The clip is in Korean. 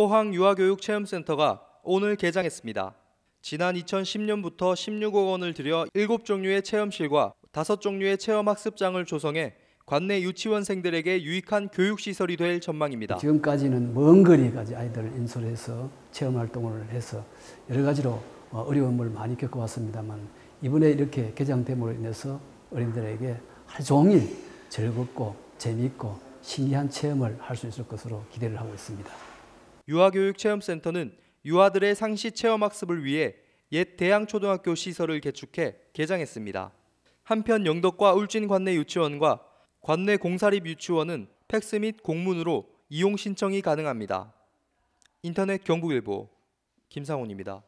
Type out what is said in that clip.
포항 유아교육체험센터가 오늘 개장했습니다. 지난 2010년부터 16억 원을 들여 7종류의 체험실과 5종류의 체험학습장을 조성해 관내 유치원생들에게 유익한 교육시설이 될 전망입니다. 지금까지는 먼 거리까지 아이들을 인솔해서 체험활동을 해서 여러 가지로 어, 어려움을 많이 겪어왔습니다만 이번에 이렇게 개장됨으로 인해서 어린들에게 하루 종일 즐겁고 재미있고 신기한 체험을 할 수 있을 것으로 기대를 하고 있습니다. 유아교육체험센터는 유아들의 상시 체험학습을 위해 옛 대양초등학교 시설을 개축해 개장했습니다. 한편 영덕과 울진 관내 유치원과 관내 공사립 유치원은 팩스 및 공문으로 이용 신청이 가능합니다. 인터넷 경북일보 김상훈입니다.